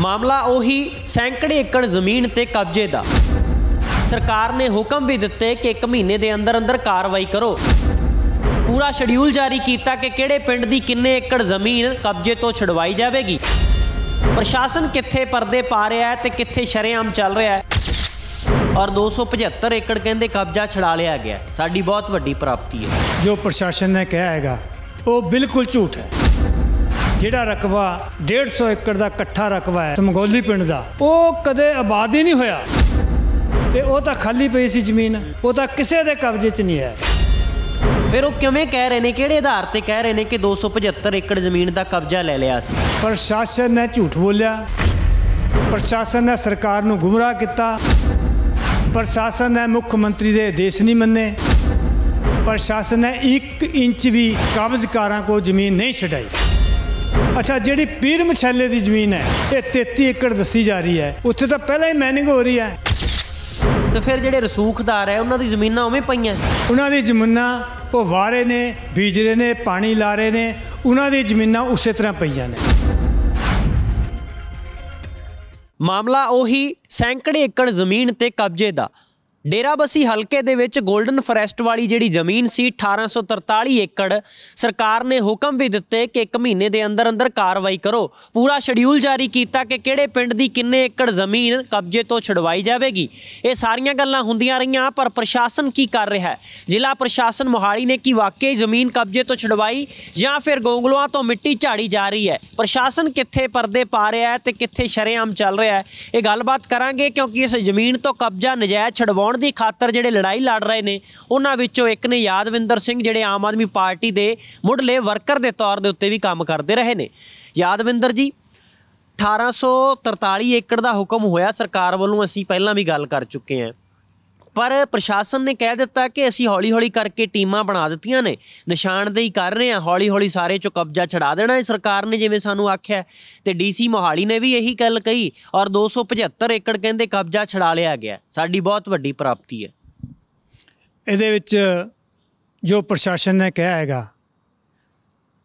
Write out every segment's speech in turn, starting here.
ਮਾਮਲਾ ਉਹੀ ਸੈਂਕੜੇ ਏਕੜ ਜ਼ਮੀਨ ਤੇ ਕਬਜ਼ੇ ਦਾ ਸਰਕਾਰ ਨੇ ਹੁਕਮ ਵੀ ਦਿੱਤੇ ਕਿ 1 ਮਹੀਨੇ ਦੇ ਅੰਦਰ ਅੰਦਰ ਕਾਰਵਾਈ ਕਰੋ ਪੂਰਾ ਸ਼ਡਿਊਲ ਜਾਰੀ ਕੀਤਾ ਕਿ ਕਿਹੜੇ ਪਿੰਡ ਦੀ ਕਿੰਨੇ ਏਕੜ ਜ਼ਮੀਨ ਕਬਜ਼ੇ ਤੋਂ ਛਡਵਾਈ ਜਾਵੇਗੀ ਪ੍ਰਸ਼ਾਸਨ ਕਿੱਥੇ ਪਰਦੇ ਪਾ ਰਿਹਾ ਹੈ ਤੇ ਕਿੱਥੇ ਸ਼ਰੇਆਮ ਚੱਲ ਰਿਹਾ ਹੈ ਔਰ 275 ਏਕੜ ਕਹਿੰਦੇ ਕਬਜ਼ਾ ਛਡਾ ਲਿਆ ਗਿਆ ਸਾਡੀ ਬਹੁਤ ਵੱਡੀ ਪ੍ਰਾਪਤੀ ਹੈ ਜੋ ਪ੍ਰਸ਼ਾਸਨ ਨੇ ਕਿਹਾ ਹੈਗਾ ਉਹ ਬਿਲਕੁਲ ਝੂਠ ਹੈ ਜਿਹੜਾ ਰਕਬਾ 150 ਏਕੜ ਦਾ ਇਕੱਠਾ ਰਕਬਾ ਹੈ ਸਮਗੋਲੀ ਪਿੰਡ ਦਾ ਉਹ ਕਦੇ ਆਬਾਦੀ ਨਹੀਂ ਹੋਇਆ ਤੇ ਉਹ ਤਾਂ ਖਾਲੀ ਪਈ ਸੀ ਜ਼ਮੀਨ ਉਹ ਤਾਂ ਕਿਸੇ ਦੇ ਕਬਜ਼ੇ 'ਚ ਨਹੀਂ ਹੈ ਫਿਰ ਉਹ ਕਿਵੇਂ ਕਹਿ ਰਹੇ ਨੇ ਕਿਹੜੇ ਆਧਾਰ ਤੇ ਕਹਿ ਰਹੇ ਨੇ ਕਿ 275 ਏਕੜ ਜ਼ਮੀਨ ਦਾ ਕਬਜ਼ਾ ਲੈ ਲਿਆ ਸੀ ਪ੍ਰਸ਼ਾਸਨ ਨੇ ਝੂਠ ਬੋਲਿਆ ਪ੍ਰਸ਼ਾਸਨ ਨੇ ਸਰਕਾਰ ਨੂੰ ਗੁੰਮਰਾਹ ਕੀਤਾ ਪ੍ਰਸ਼ਾਸਨ ਨੇ ਮੁੱਖ ਮੰਤਰੀ ਦੇ ਆਦੇਸ਼ ਨਹੀਂ ਮੰਨੇ ਪ੍ਰਸ਼ਾਸਨ ਨੇ 1 ਇੰਚ ਵੀ ਕਬਜ਼ਕਾਰਾਂ ਕੋ ਜ਼ਮੀਨ ਨਹੀਂ ਛਡਾਈ ਅੱਛਾ ਜਿਹੜੀ ਪੀਰ ਮਛੱਲੇ ਦੀ ਜ਼ਮੀਨ ਹੈ ਇਹ 33 ਏਕੜ ਦੱਸੀ ਜਾ ਰਹੀ ਹੈ ਉੱਥੇ ਤਾਂ ਪਹਿਲਾਂ ਹੀ ਮੈਨਿੰਗ ਹੋ ਰਹੀ ਹੈ ਤਾਂ ਫਿਰ ਜਿਹੜੇ ਰਸੂਖਦਾਰ ਹੈ ਉਹਨਾਂ ਦੀ ਜ਼ਮੀਨਾਂ ਉਵੇਂ ਪਈਆਂ ਉਹਨਾਂ ਦੀ ਜ਼ਮੀਨਾਂ ਉਹ ਵਾਰੇ ਨੇ ਬੀਜਰੇ ਨੇ ਪਾਣੀ ਲਾ ਰਹੇ ਨੇ ਉਹਨਾਂ ਦੀ ਜ਼ਮੀਨਾਂ ਉਸੇ ਤਰ੍ਹਾਂ ਪਈਆਂ ਨੇ ਮਾਮਲਾ ਉਹੀ ਸੈਂਕੜੇ ਏਕੜ ਜ਼ਮੀਨ ਤੇ ਕਬਜ਼ੇ ਦਾ ਡੇਰਾਬਸੀ ਹਲਕੇ ਦੇ ਵਿੱਚ 골ਡਨ ਫੋਰੈਸਟ ਵਾਲੀ ਜਿਹੜੀ ਜ਼ਮੀਨ ਸੀ 1843 ਏਕੜ ਸਰਕਾਰ ਨੇ ਹੁਕਮ ਵੀ ਦਿੱਤੇ ਕਿ 1 ਮਹੀਨੇ ਦੇ ਅੰਦਰ ਅੰਦਰ ਕਾਰਵਾਈ ਕਰੋ ਪੂਰਾ ਸ਼ਡਿਊਲ ਜਾਰੀ ਕੀਤਾ ਕਿ ਕਿਹੜੇ ਪਿੰਡ ਦੀ ਕਿੰਨੇ ਏਕੜ ਜ਼ਮੀਨ ਕਬਜ਼ੇ ਤੋਂ ਛਡਵਾਈ ਜਾਵੇਗੀ ਇਹ ਸਾਰੀਆਂ ਗੱਲਾਂ ਹੁੰਦੀਆਂ ਰਹੀਆਂ ਪਰ ਪ੍ਰਸ਼ਾਸਨ ਕੀ ਕਰ ਰਿਹਾ ਹੈ ਜ਼ਿਲ੍ਹਾ ਪ੍ਰਸ਼ਾਸਨ ਮੋਹਾਲੀ ਨੇ ਕੀ ਵਾਕਈ ਜ਼ਮੀਨ ਕਬਜ਼ੇ ਤੋਂ ਛਡਵਾਈ ਜਾਂ ਫਿਰ ਗੋਂਗਲੂਆਂ ਤੋਂ ਮਿੱਟੀ ਝਾੜੀ ਜਾ ਰਹੀ ਹੈ ਪ੍ਰਸ਼ਾਸਨ ਕਿੱਥੇ ਪਰਦੇ ਪਾ ਰਿਹਾ ਹੈ ਤੇ ਕਿੱਥੇ ਸ਼ਰੇਆਮ ਚੱਲ ਰਿਹਾ ਹੈ ਇਹ ਗੱਲਬਾਤ ਕਰਾਂਗੇ ਕਿਉਂਕਿ ਇਸ ਜ਼ਮੀਨ ਤੋਂ ਕਬਜ਼ਾ ਨਜਾਇਜ਼ ਛੁਡਵਾਉਣ ਦੀ ਖਾਤਰ ਜਿਹੜੇ ਲੜਾਈ ਲੜ ਰਹੇ ਨੇ ਉਹਨਾਂ ਵਿੱਚੋਂ ਇੱਕ ਨੇ ਯਾਦਵਿੰਦਰ ਸਿੰਘ ਜਿਹੜੇ ਆਮ ਆਦਮੀ ਪਾਰਟੀ ਦੇ ਮੁੱਢਲੇ ਵਰਕਰ ਦੇ ਤੌਰ ਦੇ ਉੱਤੇ ਵੀ ਕੰਮ ਕਰਦੇ ਰਹੇ ਨੇ ਯਾਦਵਿੰਦਰ ਜੀ 1843 ਏਕੜ ਦਾ ਹੁਕਮ ਹੋਇਆ ਸਰਕਾਰ ਵੱਲੋਂ ਅਸੀਂ ਪਹਿਲਾਂ ਵੀ ਗੱਲ ਕਰ ਚੁੱਕੇ ਹਾਂ ਪਰ ਪ੍ਰਸ਼ਾਸਨ ਨੇ ਕਹਿ ਦਿੱਤਾ ਕਿ ਅਸੀਂ ਹੌਲੀ-ਹੌਲੀ ਕਰਕੇ ਟੀਮਾਂ ਬਣਾ ਦਿੱਤੀਆਂ ਨੇ ਨਿਸ਼ਾਨਦੇਹੀ ਕਰ ਰਹੇ ਆ ਹੌਲੀ-ਹੌਲੀ ਸਾਰੇ ਚੋਂ ਕਬਜ਼ਾ ਛਡਾ ਦੇਣਾ ਹੈ ਸਰਕਾਰ ਨੇ ਜਿਵੇਂ ਸਾਨੂੰ ਆਖਿਆ ਤੇ ਡੀਸੀ ਮੋਹਾਲੀ ਨੇ ਵੀ ਇਹੀ ਗੱਲ ਕਹੀ ਔਰ 275 ਏਕੜ ਕਹਿੰਦੇ ਕਬਜ਼ਾ ਛਡਾ ਲਿਆ ਗਿਆ ਸਾਡੀ ਬਹੁਤ ਵੱਡੀ ਪ੍ਰਾਪਤੀ ਹੈ ਇਹਦੇ ਵਿੱਚ ਜੋ ਪ੍ਰਸ਼ਾਸਨ ਨੇ ਕਿਹਾ ਹੈਗਾ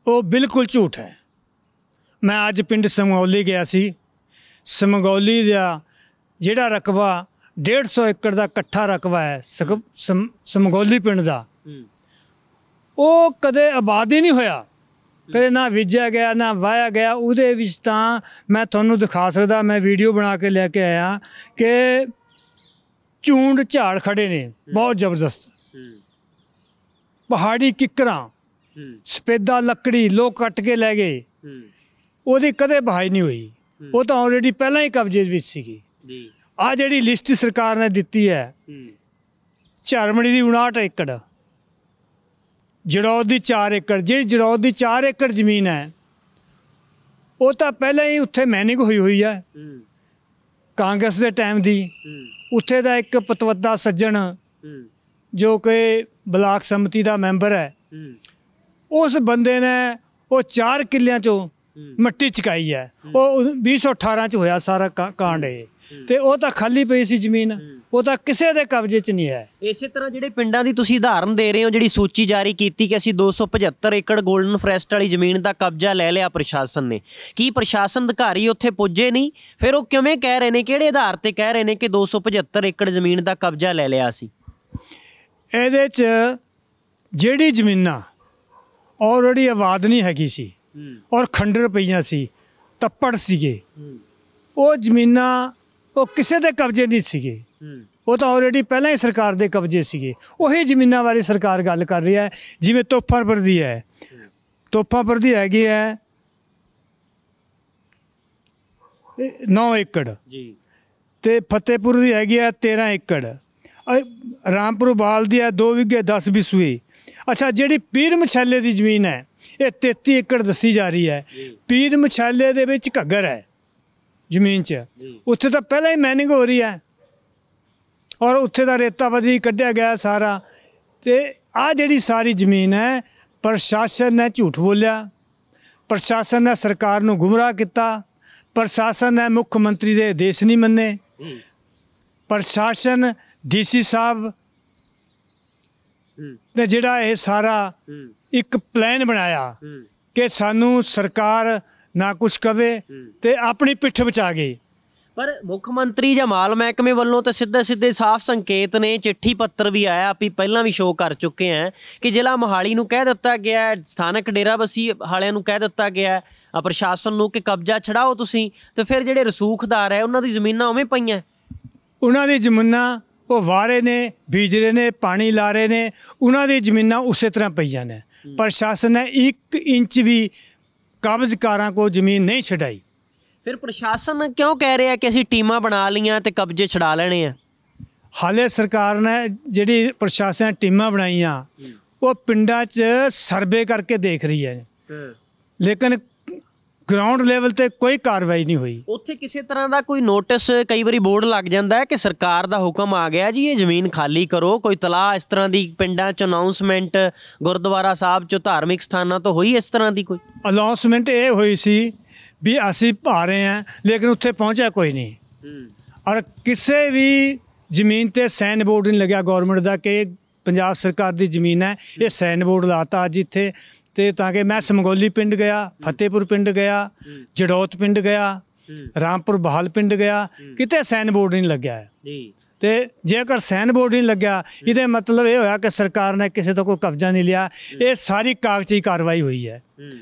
ਉਹ ਬਿਲਕੁਲ ਝੂਠ ਹੈ ਮੈਂ ਅੱਜ ਪਿੰਡ ਸਮਗੌਲੀ ਗਿਆ ਸੀ ਸਮਗੌਲੀ ਦਾ ਜਿਹੜਾ ਰਕਬਾ 150 ਏਕੜ ਦਾ ਇਕੱਠਾ ਰਕਬਾ ਹੈ ਸਮਗੋਲੀ ਪਿੰਡ ਦਾ ਉਹ ਕਦੇ ਆਬਾਦ ਹੀ ਨਹੀਂ ਹੋਇਆ ਕਦੇ ਨਾ ਵਿਜਿਆ ਗਿਆ ਨਾ ਵਾਇਆ ਗਿਆ ਉਹਦੇ ਵਿੱਚ ਤਾਂ ਮੈਂ ਤੁਹਾਨੂੰ ਦਿਖਾ ਸਕਦਾ ਮੈਂ ਵੀਡੀਓ ਬਣਾ ਕੇ ਲੈ ਕੇ ਆਇਆ ਕਿ ਝੂੰਡ ਝਾੜ ਖੜੇ ਨੇ ਬਹੁਤ ਜ਼ਬਰਦਸਤ ਪਹਾੜੀ ਕਿਕਰਾਂ ਸਪੇਦਾ ਲੱਕੜੀ ਲੋਕ ਕੱਟ ਕੇ ਲੈ ਗਏ ਉਹਦੀ ਕਦੇ ਬਹਾਈ ਨਹੀਂ ਹੋਈ ਉਹ ਤਾਂ ਆਲਰੇਡੀ ਪਹਿਲਾਂ ਹੀ ਕਬਜ਼ੇ ਵਿੱਚ ਸੀਗੀ ਜੀ ਆ ਜਿਹੜੀ ਲਿਸਟ ਸਰਕਾਰ ਨੇ ਦਿੱਤੀ ਹੈ ਝਰਮਣੀ ਦੀ 59 ਏਕੜ ਜੜੌਦ ਦੀ 4 ਏਕੜ ਜਿਹੜੀ ਜੜੌਦ ਦੀ 4 ਏਕੜ ਜ਼ਮੀਨ ਹੈ ਉਹ ਤਾਂ ਪਹਿਲਾਂ ਹੀ ਉੱਥੇ ਮੈਨਿੰਗ ਹੋਈ ਹੋਈ ਹੈ ਕਾਂਗਰਸ ਦੇ ਟਾਈਮ ਦੀ ਉੱਥੇ ਦਾ ਇੱਕ ਪਤਵੱਦਾ ਸੱਜਣ ਜੋ ਕਿ ਬਲਾਕ ਸਮਿਤੀ ਦਾ ਮੈਂਬਰ ਹੈ ਉਸ ਬੰਦੇ ਨੇ ਉਹ 4 ਕਿੱਲਿਆਂ ਚੋਂ ਮਿੱਟੀ ਚਕਾਈ ਹੈ ਉਹ 2018 ਚ ਹੋਇਆ ਸਾਰਾ ਕਾਂਡ ਇਹ ਤੇ ਉਹ ਤਾਂ ਖਾਲੀ ਪਈ ਸੀ ਜ਼ਮੀਨ ਉਹ ਤਾਂ ਕਿਸੇ ਦੇ ਕਬਜ਼ੇ 'ਚ ਨਹੀਂ ਹੈ ਇਸੇ ਤਰ੍ਹਾਂ ਜਿਹੜੇ ਪਿੰਡਾਂ ਦੀ ਤੁਸੀਂ ਉਦਾਹਰਨ ਦੇ ਰਹੇ ਹੋ ਜਿਹੜੀ ਸੂਚੀ ਜਾਰੀ ਕੀਤੀ ਕਿ ਅਸੀਂ 275 ਏਕੜ ਗੋਲਡਨ ਫਰੈਸਟ ਵਾਲੀ ਜ਼ਮੀਨ ਦਾ ਕਬਜ਼ਾ ਲੈ ਲਿਆ ਪ੍ਰਸ਼ਾਸਨ ਨੇ ਕੀ ਪ੍ਰਸ਼ਾਸਨ ਅਧਿਕਾਰੀ ਉੱਥੇ ਪੁੱਜੇ ਨਹੀਂ ਫਿਰ ਉਹ ਕਿਵੇਂ ਕਹਿ ਰਹੇ ਨੇ ਕਿਹੜੇ ਆਧਾਰ ਤੇ ਕਹਿ ਰਹੇ ਨੇ ਕਿ 275 ਏਕੜ ਜ਼ਮੀਨ ਦਾ ਕਬਜ਼ਾ ਲੈ ਲਿਆ ਸੀ ਇਹਦੇ 'ਚ ਜਿਹੜੀ ਜ਼ਮੀਨਾਂ ਆਲਰੇਡੀ ਆਵਾਦ ਨਹੀਂ ਹੈਗੀ ਸੀ ਔਰ ਖੰਡਰ ਪਈਆਂ ਸੀ ਤੱਪੜ ਸੀਗੇ ਉਹ ਜ਼ਮੀਨਾਂ ਉਹ ਕਿਸੇ ਦੇ ਕਬਜ਼ੇ ਨਹੀਂ ਸੀਗੇ ਉਹ ਤਾਂ ਆਲਰੇਡੀ ਪਹਿਲਾਂ ਹੀ ਸਰਕਾਰ ਦੇ ਕਬਜ਼ੇ ਸੀਗੇ ਉਹੀ ਜ਼ਮੀਨਾਂ ਬਾਰੇ ਸਰਕਾਰ ਗੱਲ ਕਰ ਰਹੀ ਹੈ ਜਿਵੇਂ ਤੋਫਾ ਵਰਦੀ ਹੈ ਤੋਫਾ ਵਰਦੀ ਹੈਗੀ ਹੈ 9 ਏਕੜ ਜੀ ਤੇ ਫਤੇਪੁਰ ਦੀ ਹੈਗੀ ਹੈ 13 ਏਕੜ ਰਾਮਪੁਰ ਬਾਲ ਦੀ ਹੈ 2 ਵਿਗੇ 10 ਬਿਸੂਏ ਅੱਛਾ ਜਿਹੜੀ ਪੀਰ ਮਛਾਲੇ ਦੀ ਜ਼ਮੀਨ ਹੈ ਇਹ 33 ਏਕੜ ਦੱਸੀ ਜਾ ਰਹੀ ਹੈ ਪੀਰ ਮਛਾਲੇ ਦੇ ਵਿੱਚ ਘੱਗਰ ਹੈ ਜ਼ਮੀਨ 'ਚ ਉੱਥੇ ਤਾਂ ਪਹਿਲਾਂ ਹੀ ਮਾਈਨਿੰਗ ਹੋ ਰਹੀ ਹੈ ਔਰ ਉੱਥੇ ਦਾ ਰੇਤਾ ਵਜੀ ਕੱਢਿਆ ਗਿਆ ਸਾਰਾ ਤੇ ਆ ਜਿਹੜੀ ਸਾਰੀ ਜ਼ਮੀਨ ਹੈ ਪ੍ਰਸ਼ਾਸਨ ਨੇ ਝੂਠ ਬੋਲਿਆ ਪ੍ਰਸ਼ਾਸਨ ਨੇ ਸਰਕਾਰ ਨੂੰ ਗੁੰਮਰਾਹ ਕੀਤਾ ਪ੍ਰਸ਼ਾਸਨ ਨੇ ਮੁੱਖ ਮੰਤਰੀ ਦੇ ਆਦੇਸ਼ ਨਹੀਂ ਮੰਨੇ ਪ੍ਰਸ਼ਾਸਨ ਡੀਸੀ ਸਾਹਿਬ ਤੇ ਜਿਹੜਾ ਇਹ ਸਾਰਾ ਇੱਕ ਪਲਾਨ ਬਣਾਇਆ ਕਿ ਸਾਨੂੰ ਸਰਕਾਰ ਨਾ ਕੁਝ ਕਵੇ ਤੇ ਆਪਣੀ ਪਿੱਠ ਬਚਾ ਗਏ ਪਰ ਮੁੱਖ ਮੰਤਰੀ ਜਾਂ ਮਾਲ ਮਹਿਕਮੇ ਵੱਲੋਂ ਤਾਂ ਸਿੱਧੇ ਸਿੱਧੇ ਸਾਫ਼ ਸੰਕੇਤ ਨੇ ਚਿੱਠੀ ਪੱਤਰ ਵੀ ਆਇਆ ਆਪੀ ਪਹਿਲਾਂ ਵੀ ਸ਼ੋਅ ਕਰ ਚੁੱਕੇ ਆ ਕਿ ਜ਼ਿਲ੍ਹਾ ਮੋਹਾਲੀ ਨੂੰ ਕਹਿ ਦਿੱਤਾ ਗਿਆ ਹੈ ਸਥਾਨਕ ਡੇਰਾਬਸੀ ਹਾਲਿਆਂ ਨੂੰ ਕਹਿ ਦਿੱਤਾ ਗਿਆ ਹੈ ਪ੍ਰਸ਼ਾਸਨ ਨੂੰ ਕਿ ਕਬਜ਼ਾ ਛਡਾਓ ਤੁਸੀਂ ਤੇ ਫਿਰ ਜਿਹੜੇ ਰਸੂਖਦਾਰ ਹੈ ਉਹਨਾਂ ਦੀ ਜ਼ਮੀਨਾਂ ਉਵੇਂ ਪਈਆਂ ਉਹਨਾਂ ਦੀ ਜ਼ਮੀਨਾਂ ਉਹ ਵਾਰੇ ਨੇ ਬੀਜਰੇ ਨੇ ਪਾਣੀ ਲਾਰੇ ਨੇ ਉਹਨਾਂ ਦੀ ਜ਼ਮੀਨਾਂ ਉਸੇ ਤਰ੍ਹਾਂ ਪਈਆਂ ਨੇ ਪ੍ਰਸ਼ਾਸਨ ਨੇ 1 ਇੰਚ ਵੀ ਕਬਜ਼ਕਾਰਾਂ ਕੋ ਜ਼ਮੀਨ ਨਹੀਂ ਛਡਾਈ ਫਿਰ ਪ੍ਰਸ਼ਾਸਨ ਕਿਉਂ ਕਹਿ ਰਿਹਾ ਕਿ ਅਸੀਂ ਟੀਮਾਂ ਬਣਾ ਲੀਆਂ ਤੇ ਕਬਜ਼ੇ ਛਡਾ ਲੈਣੇ ਆ ਹਾਲੇ ਸਰਕਾਰ ਨੇ ਜਿਹੜੀ ਪ੍ਰਸ਼ਾਸਨ ਟੀਮਾਂ ਬਣਾਈਆਂ ਉਹ ਪਿੰਡਾਂ 'ਚ ਸਰਵੇ ਕਰਕੇ ਦੇਖ ਰਹੀ ਹੈ ਲੇਕਿਨ ਗਰਾਊਂਡ ਲੈਵਲ ਤੇ ਕੋਈ ਕਾਰਵਾਈ ਨਹੀਂ ਹੋਈ ਉੱਥੇ ਕਿਸੇ ਤਰ੍ਹਾਂ ਦਾ ਕੋਈ ਨੋਟਿਸ ਕਈ ਵਾਰੀ ਬੋਰਡ ਲੱਗ ਜਾਂਦਾ ਹੈ ਕਿ ਸਰਕਾਰ ਦਾ ਹੁਕਮ ਆ ਗਿਆ ਜੀ ਇਹ ਜ਼ਮੀਨ ਖਾਲੀ ਕਰੋ ਕੋਈ ਤਲਾਹ ਇਸ ਤਰ੍ਹਾਂ ਦੀ ਪਿੰਡਾਂ 'ਚ ਅਨਾਉਂਸਮੈਂਟ ਗੁਰਦੁਆਰਾ ਸਾਹਿਬ 'ਚ ਧਾਰਮਿਕ ਸਥਾਨਾਂ ਤੋਂ ਹੋਈ ਇਸ ਤਰ੍ਹਾਂ ਦੀ ਕੋਈ ਅਨਾਉਂਸਮੈਂਟ ਇਹ ਹੋਈ ਸੀ ਵੀ ਅਸੀਂ ਭਾ ਰਹੇ ਹਾਂ ਲੇਕਿਨ ਉੱਥੇ ਪਹੁੰਚਿਆ ਕੋਈ ਨਹੀਂ ਔਰ ਕਿਸੇ ਵੀ ਜ਼ਮੀਨ ਤੇ ਸੈਨ ਬੋਰਡ ਨਹੀਂ ਲੱਗਿਆ ਗਵਰਨਮੈਂਟ ਦਾ ਕਿ ਪੰਜਾਬ ਸਰਕਾਰ ਦੀ ਜ਼ਮੀਨ ਹੈ ਇਹ ਸੈਨ ਬੋਰਡ ਲਾਤਾ ਅੱਜ ਇੱਥੇ ਤੇ ਤਾਂ ਕਿ ਮੈਂ ਸਮਗੋਲੀ ਪਿੰਡ ਗਿਆ ਫਤਿਹਪੁਰ ਪਿੰਡ ਗਿਆ ਜੜੌਤ ਪਿੰਡ ਗਿਆ ਰਾਮਪੁਰ ਬਹਾਲ ਪਿੰਡ ਗਿਆ ਕਿਤੇ ਸਾਈਨ ਬੋਰਡ ਨਹੀਂ ਲੱਗਿਆ ਜੀ ਤੇ ਜੇਕਰ ਸਾਈਨ ਬੋਰਡ ਨਹੀਂ ਲੱਗਿਆ ਇਹਦੇ ਮਤਲਬ ਇਹ ਹੋਇਆ ਕਿ ਸਰਕਾਰ ਨੇ ਕਿਸੇ ਤੋਂ ਕੋਈ ਕਬਜ਼ਾ ਨਹੀਂ ਲਿਆ ਇਹ ਸਾਰੀ ਕਾਗਜ਼ੀ ਕਾਰਵਾਈ ਹੋਈ ਹੈ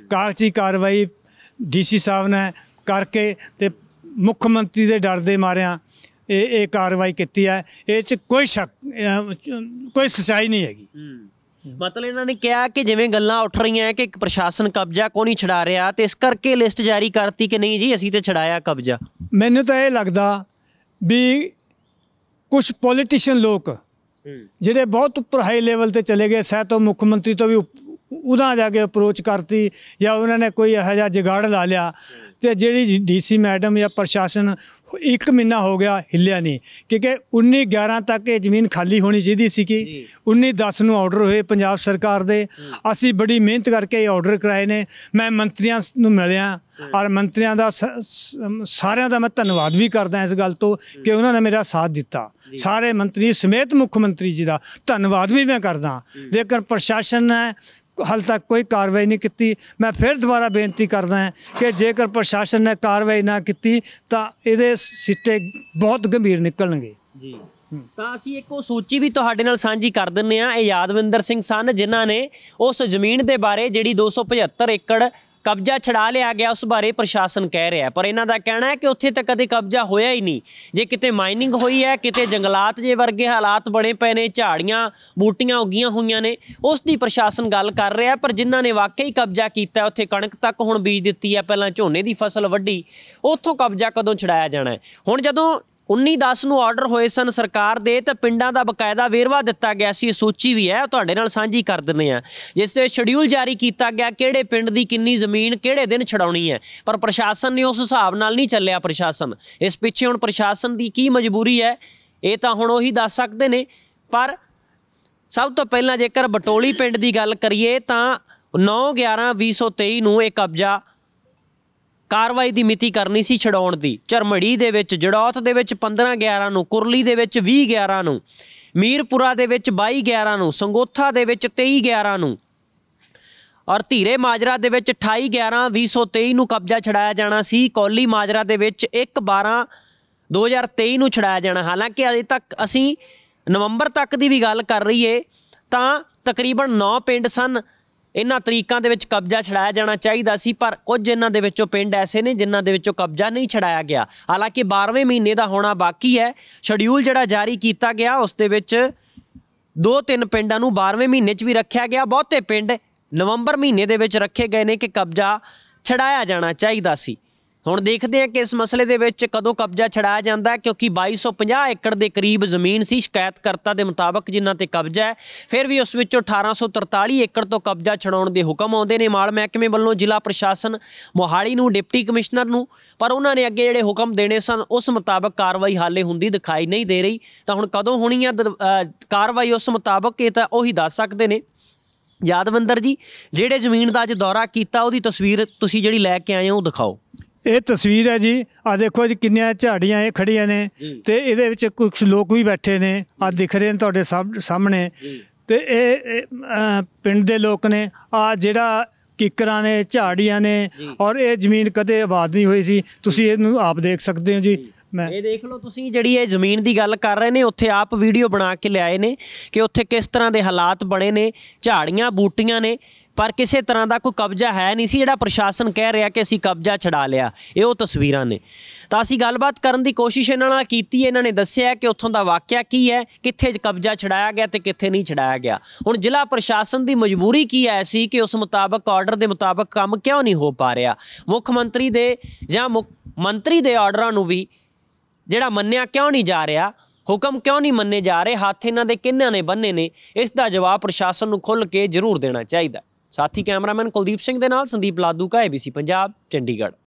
ਕਾਗਜ਼ੀ ਕਾਰਵਾਈ ਡੀਸੀ ਸਾਹਿਬ ਨੇ ਕਰਕੇ ਤੇ ਮੁੱਖ ਮੰਤਰੀ ਦੇ ਡਰ ਦੇ ਮਾਰਿਆਂ ਇਹ ਇਹ ਕਾਰਵਾਈ ਕੀਤੀ ਹੈ ਇਹ 'ਚ ਕੋਈ ਸ਼ੱਕ ਕੋਈ ਸਚਾਈ ਨਹੀਂ ਹੈਗੀ ਮਤਲਬ ਇਹਨਾਂ ਨੇ ਕਿਹਾ ਕਿ ਜਿਵੇਂ ਗੱਲਾਂ ਉੱਠ ਰਹੀਆਂ ਹੈ ਕਿ ਪ੍ਰਸ਼ਾਸਨ ਕਬਜ਼ਾ ਕੋ ਨਹੀਂ ਛਡਾ ਰਿਹਾ ਤੇ ਇਸ ਕਰਕੇ ਲਿਸਟ ਜਾਰੀ ਕਰਤੀ ਕਿ ਨਹੀਂ ਜੀ ਅਸੀਂ ਤੇ ਛਡਾਇਆ ਕਬਜ਼ਾ ਮੈਨੂੰ ਤਾਂ ਇਹ ਲੱਗਦਾ ਵੀ ਕੁਝ ਪੋਲੀਟੀਸ਼ੀਅਨ ਲੋਕ ਜਿਹੜੇ ਬਹੁਤ ਉੱਪਰ ਹਾਈ ਲੈਵਲ ਤੇ ਚਲੇ ਗਏ ਸਹਿ ਮੁੱਖ ਮੰਤਰੀ ਤੋਂ ਵੀ ਉਹਦਾ ਜਾ ਕੇ ਅਪਰੋਚ ਕਰਤੀ ਜਾਂ ਉਹਨਾਂ ਨੇ ਕੋਈ ਇਹੋ ਜਿਹਾ ਜਗਾੜ ਲਾ ਲਿਆ ਤੇ ਜਿਹੜੀ ਡੀਸੀ ਮੈਡਮ ਜਾਂ ਪ੍ਰਸ਼ਾਸਨ ਇੱਕ ਮਹੀਨਾ ਹੋ ਗਿਆ ਹਿੱਲਿਆ ਨਹੀਂ ਕਿਉਂਕਿ 19 11 ਤੱਕ ਇਹ ਜ਼ਮੀਨ ਖਾਲੀ ਹੋਣੀ ਚਾਹੀਦੀ ਸੀ ਕਿ 19 10 ਨੂੰ ਆਰਡਰ ਹੋਏ ਪੰਜਾਬ ਸਰਕਾਰ ਦੇ ਅਸੀਂ ਬੜੀ ਮਿਹਨਤ ਕਰਕੇ ਇਹ ਆਰਡਰ ਕਰਾਏ ਨੇ ਮੈਂ ਮੰਤਰੀਆਂ ਨੂੰ ਮਿਲਿਆ ਔਰ ਮੰਤਰੀਆਂ ਦਾ ਸਾਰਿਆਂ ਦਾ ਮੈਂ ਧੰਨਵਾਦ ਵੀ ਕਰਦਾ ਇਸ ਗੱਲ ਤੋਂ ਕਿ ਉਹਨਾਂ ਨੇ ਮੇਰਾ ਸਾਥ ਦਿੱਤਾ ਸਾਰੇ ਮੰਤਰੀ ਸਮੇਤ ਮੁੱਖ ਮੰਤਰੀ ਜੀ ਦਾ ਧੰਨਵਾਦ ਵੀ ਮੈਂ ਕਰਦਾ ਲੇਕਿਨ ਪ੍ਰਸ਼ਾਸਨ ਹੈ ਹਾਲ ਤੱਕ ਕੋਈ ਕਾਰਵਾਈ ਨਹੀਂ ਕੀਤੀ ਮੈਂ ਫਿਰ ਦੁਬਾਰਾ ਬੇਨਤੀ ਕਰਦਾ ਹਾਂ ਕਿ ਜੇਕਰ ਪ੍ਰਸ਼ਾਸਨ ਨੇ ਕਾਰਵਾਈ ਨਾ ਕੀਤੀ ਤਾਂ ਇਹਦੇ ਸਿੱਟੇ ਬਹੁਤ ਗੰਭੀਰ ਨਿਕਲਣਗੇ ਜੀ ਤਾਂ ਅਸੀਂ ਇੱਕ ਉਹ ਸੂਚੀ ਵੀ ਤੁਹਾਡੇ ਨਾਲ ਸਾਂਝੀ ਕਰ ਦਿੰਨੇ ਆ ਇਹ ਯਾਦਵਿੰਦਰ ਸਿੰਘ ਸਨ ਜਿਨ੍ਹਾਂ ਨੇ ਉਸ ਜ਼ਮੀਨ ਦੇ ਬਾਰੇ ਜਿਹੜੀ 275 ਏਕੜ ਕਬਜ਼ਾ ਛਡਾ ਲਿਆ ਗਿਆ ਉਸ ਬਾਰੇ ਪ੍ਰਸ਼ਾਸਨ ਕਹਿ ਰਿਹਾ ਪਰ ਇਹਨਾਂ ਦਾ ਕਹਿਣਾ ਹੈ ਕਿ ਉੱਥੇ ਤਾਂ ਕਦੇ ਕਬਜ਼ਾ ਹੋਇਆ ਹੀ ਨਹੀਂ ਜੇ ਕਿਤੇ ਮਾਈਨਿੰਗ ਹੋਈ ਹੈ ਕਿਤੇ ਜੰਗਲਾਤ ਜੇ ਵਰਗੇ ਹਾਲਾਤ ਬਣੇ ਪਏ ਨੇ ਝਾੜੀਆਂ ਬੂਟੀਆਂ ਉਗੀਆਂ ਹੋਈਆਂ ਨੇ ਉਸ ਦੀ ਪ੍ਰਸ਼ਾਸਨ ਗੱਲ ਕਰ ਰਿਹਾ ਪਰ ਜਿਨ੍ਹਾਂ ਨੇ ਵਾਕਈ ਕਬਜ਼ਾ ਕੀਤਾ ਉੱਥੇ ਕਣਕ ਤੱਕ ਹੁਣ ਬੀਜ ਦਿੱਤੀ ਹੈ ਪਹਿਲਾਂ ਝੋਨੇ ਦੀ ਫਸਲ ਵੱਢੀ ਉੱਥੋਂ ਕਬਜ਼ਾ ਕਦੋਂ ਛਡਾਇਆ ਜਾਣਾ ਹੈ ਹੁਣ ਜਦੋਂ 19-10 ਨੂੰ ਆਰਡਰ ਹੋਏ ਸਨ ਸਰਕਾਰ ਦੇ ਤਾਂ ਪਿੰਡਾਂ ਦਾ ਬਕਾਇਦਾ ਵੇਰਵਾ ਦਿੱਤਾ ਗਿਆ ਸੀ ਸੂਚੀ ਵੀ ਹੈ ਤੁਹਾਡੇ ਨਾਲ ਸਾਂਝੀ ਕਰ ਦਿੰਨੇ ਆ ਜਿਸ ਤੇ ਸ਼ਡਿਊਲ ਜਾਰੀ ਕੀਤਾ ਗਿਆ ਕਿਹੜੇ ਪਿੰਡ ਦੀ ਕਿੰਨੀ ਜ਼ਮੀਨ ਕਿਹੜੇ ਦਿਨ ਛਡਾਉਣੀ ਹੈ ਪਰ ਪ੍ਰਸ਼ਾਸਨ ਨੇ ਉਸ ਹਿਸਾਬ ਨਾਲ ਨਹੀਂ ਚੱਲਿਆ ਪ੍ਰਸ਼ਾਸਨ ਇਸ ਪਿੱਛੇ ਹੁਣ ਪ੍ਰਸ਼ਾਸਨ ਦੀ ਕੀ ਮਜਬੂਰੀ ਹੈ ਇਹ ਤਾਂ ਹੁਣ ਉਹੀ ਦੱਸ ਸਕਦੇ ਨੇ ਪਰ ਸਭ ਤੋਂ ਪਹਿਲਾਂ ਜੇਕਰ ਬਟੋਲੀ ਪਿੰਡ ਦੀ ਗੱਲ ਕਰੀਏ ਤਾਂ 9 11 2023 ਨੂੰ ਇਹ ਕਬਜ਼ਾ ਕਾਰਵਾਈ ਦੀ ਮਿਤੀ ਕਰਨੀ ਸੀ ਛਡਾਉਣ ਦੀ ਚਰਮੜੀ ਦੇ ਵਿੱਚ ਜੜੌਤ ਦੇ ਵਿੱਚ 15 11 ਨੂੰ ਕੁਰਲੀ ਦੇ ਵਿੱਚ 20 11 ਨੂੰ ਮੀਰਪੁਰਾ ਦੇ ਵਿੱਚ 22 11 ਨੂੰ ਸੰਗੋਥਾ ਦੇ ਵਿੱਚ 23 11 ਨੂੰ ਔਰ ਧੀਰੇ ਮਾਜਰਾ ਦੇ ਵਿੱਚ 28 11 2023 ਨੂੰ ਕਬਜ਼ਾ ਛਡਾਇਆ ਜਾਣਾ ਸੀ ਕੌਲੀ ਮਾਜਰਾ ਦੇ ਵਿੱਚ 1 12 2023 ਨੂੰ ਛਡਾਇਆ ਜਾਣਾ ਹਾਲਾਂਕਿ ਅਜੇ ਤੱਕ ਅਸੀਂ ਨਵੰਬਰ ਤੱਕ ਦੀ ਵੀ ਗੱਲ ਕਰ ਰਹੀਏ ਤਾਂ ਤਕਰੀਬਨ 9 ਪਿੰਡ ਸਨ ਇਹਨਾਂ ਤਰੀਕਾਂ ਦੇ ਵਿੱਚ ਕਬਜ਼ਾ ਛਡਾਇਆ ਜਾਣਾ ਚਾਹੀਦਾ ਸੀ ਪਰ ਕੁਝ ਇਹਨਾਂ ਦੇ ਵਿੱਚੋਂ ਪਿੰਡ ਐਸੇ ਨੇ ਜਿਨ੍ਹਾਂ ਦੇ ਵਿੱਚੋਂ ਕਬਜ਼ਾ ਨਹੀਂ ਛਡਾਇਆ ਗਿਆ ਹਾਲਾਂਕਿ 12ਵੇਂ ਮਹੀਨੇ ਦਾ ਹੋਣਾ ਬਾਕੀ ਹੈ ਸ਼ਡਿਊਲ ਜਿਹੜਾ ਜਾਰੀ ਕੀਤਾ ਗਿਆ ਉਸ ਦੇ ਵਿੱਚ ਦੋ ਤਿੰਨ ਪਿੰਡਾਂ ਨੂੰ 12ਵੇਂ ਮਹੀਨੇ 'ਚ ਵੀ ਰੱਖਿਆ ਗਿਆ ਬਹੁਤੇ ਪਿੰਡ ਨਵੰਬਰ ਮਹੀਨੇ ਦੇ ਵਿੱਚ ਰੱਖੇ ਗਏ ਨੇ ਕਿ ਕਬਜ਼ਾ ਛਡਾਇਆ ਜਾਣਾ ਚਾਹੀਦਾ ਸੀ ਹੁਣ ਦੇਖਦੇ ਹਾਂ ਕਿ ਇਸ ਮਸਲੇ ਦੇ ਵਿੱਚ ਕਦੋਂ ਕਬਜ਼ਾ ਛੜਾਇਆ ਜਾਂਦਾ ਕਿਉਂਕਿ 2250 ਏਕੜ ਦੇ ਕਰੀਬ ਜ਼ਮੀਨ ਸੀ ਸ਼ਿਕਾਇਤਕਰਤਾ ਦੇ ਮੁਤਾਬਕ ਜਿਨ੍ਹਾਂ ਤੇ ਕਬਜ਼ਾ ਹੈ ਫਿਰ ਵੀ ਉਸ ਵਿੱਚੋਂ 1843 ਏਕੜ ਤੋਂ ਕਬਜ਼ਾ ਛਡਾਉਣ ਦੇ ਹੁਕਮ ਆਉਂਦੇ ਨੇ ਮਾਲ ਮਹਿਕਮੇ ਵੱਲੋਂ ਜ਼ਿਲ੍ਹਾ ਪ੍ਰਸ਼ਾਸਨ ਮੋਹਾਲੀ ਨੂੰ ਡਿਪਟੀ ਕਮਿਸ਼ਨਰ ਨੂੰ ਪਰ ਉਹਨਾਂ ਨੇ ਅੱਗੇ ਜਿਹੜੇ ਹੁਕਮ ਦੇਣੇ ਸਨ ਉਸ ਮੁਤਾਬਕ ਕਾਰਵਾਈ ਹਾਲੇ ਹੁੰਦੀ ਦਿਖਾਈ ਨਹੀਂ ਦੇ ਰਹੀ ਤਾਂ ਹੁਣ ਕਦੋਂ ਹੋਣੀ ਆ ਕਾਰਵਾਈ ਉਸ ਮੁਤਾਬਕ ਇਹ ਤਾਂ ਉਹੀ ਦੱਸ ਸਕਦੇ ਨੇ ਯਾਦਵੰਦਰ ਜੀ ਜਿਹੜੇ ਜ਼ਮੀਨ ਦਾ ਅੱਜ ਦੌਰਾ ਕੀਤਾ ਉਹਦੀ ਤਸਵੀਰ ਤੁਸੀਂ ਜਿਹੜੀ ਲੈ ਕੇ ਆਏ ਹੋ ਉਹ ਦਿਖਾਓ ਇਹ ਤਸਵੀਰ ਹੈ ਜੀ ਆ ਦੇਖੋ ਜੀ ਕਿੰਨੀਆਂ ਝਾੜੀਆਂ ਇਹ ਖੜੀਆਂ ਨੇ ਤੇ ਇਹਦੇ ਵਿੱਚ ਕੁਝ ਲੋਕ ਵੀ ਬੈਠੇ ਨੇ ਆ ਦਿਖ ਰਹੇ ਨੇ ਤੁਹਾਡੇ ਸਾਹਮਣੇ ਤੇ ਇਹ ਪਿੰਡ ਦੇ ਲੋਕ ਨੇ ਆ ਜਿਹੜਾ ਕਿਕਰਾਂ ਨੇ ਝਾੜੀਆਂ ਨੇ ਔਰ ਇਹ ਜ਼ਮੀਨ ਕਦੇ ਆਬਾਦ ਨਹੀਂ ਹੋਈ ਸੀ ਤੁਸੀਂ ਇਹਨੂੰ ਆਪ ਦੇਖ ਸਕਦੇ ਹੋ ਜੀ ਮੈਂ ਇਹ ਦੇਖ ਲਓ ਤੁਸੀਂ ਜਿਹੜੀ ਇਹ ਜ਼ਮੀਨ ਦੀ ਗੱਲ ਕਰ ਰਹੇ ਨੇ ਉੱਥੇ ਆਪ ਵੀਡੀਓ ਬਣਾ ਕੇ ਲਿਆਏ ਨੇ ਕਿ ਉੱਥੇ ਕਿਸ ਤਰ੍ਹਾਂ ਦੇ ਹਾਲਾਤ ਬਣੇ ਨੇ ਝਾੜੀਆਂ ਬੂਟੀਆਂ ਨੇ ਪਰ ਕਿਸੇ ਤਰ੍ਹਾਂ ਦਾ ਕੋਈ ਕਬਜ਼ਾ ਹੈ ਨਹੀਂ ਸੀ ਜਿਹੜਾ ਪ੍ਰਸ਼ਾਸਨ ਕਹਿ ਰਿਹਾ ਕਿ ਅਸੀਂ ਕਬਜ਼ਾ ਛਡਾ ਲਿਆ ਇਹ ਉਹ ਤਸਵੀਰਾਂ ਨੇ ਤਾਂ ਅਸੀਂ ਗੱਲਬਾਤ ਕਰਨ ਦੀ ਕੋਸ਼ਿਸ਼ ਇਹਨਾਂ ਨਾਲ ਕੀਤੀ ਇਹਨਾਂ ਨੇ ਦੱਸਿਆ ਕਿ ਉੱਥੋਂ ਦਾ ਵਾਕਿਆ ਕੀ ਹੈ ਕਿੱਥੇ ਕਬਜ਼ਾ ਛਡਾਇਆ ਗਿਆ ਤੇ ਕਿੱਥੇ ਨਹੀਂ ਛਡਾਇਆ ਗਿਆ ਹੁਣ ਜ਼ਿਲ੍ਹਾ ਪ੍ਰਸ਼ਾਸਨ ਦੀ ਮਜਬੂਰੀ ਕੀ ਐ ਸੀ ਕਿ ਉਸ ਮੁਤਾਬਕ ਆਰਡਰ ਦੇ ਮੁਤਾਬਕ ਕੰਮ ਕਿਉਂ ਨਹੀਂ ਹੋ ਪਾ ਰਿਹਾ ਮੁੱਖ ਮੰਤਰੀ ਦੇ ਜਾਂ ਮੰਤਰੀ ਦੇ ਆਰਡਰਾਂ ਨੂੰ ਵੀ ਜਿਹੜਾ ਮੰਨਿਆ ਕਿਉਂ ਨਹੀਂ ਜਾ ਰਿਹਾ ਹੁਕਮ ਕਿਉਂ ਨਹੀਂ ਮੰਨੇ ਜਾ ਰਹੇ ਹੱਥ ਇਹਨਾਂ ਦੇ ਕਿੰਨਿਆਂ ਨੇ ਬੰਨੇ ਨੇ ਇਸ ਦਾ ਜਵਾਬ ਪ੍ਰਸ਼ਾਸਨ ਨੂੰ ਖੁੱਲ੍ਹ ਕੇ ਜ਼ਰੂਰ ਦੇਣਾ ਚਾਹੀਦਾ ਸਾਥੀ ਕੈਮਰਾਮੈਨ ਕੁਲਦੀਪ ਸਿੰਘ ਦੇ ਨਾਲ ਸੰਦੀਪ ਲਾਦੂ ਕਾ ABC ਪੰਜਾਬ ਚੰਡੀਗੜ੍ਹ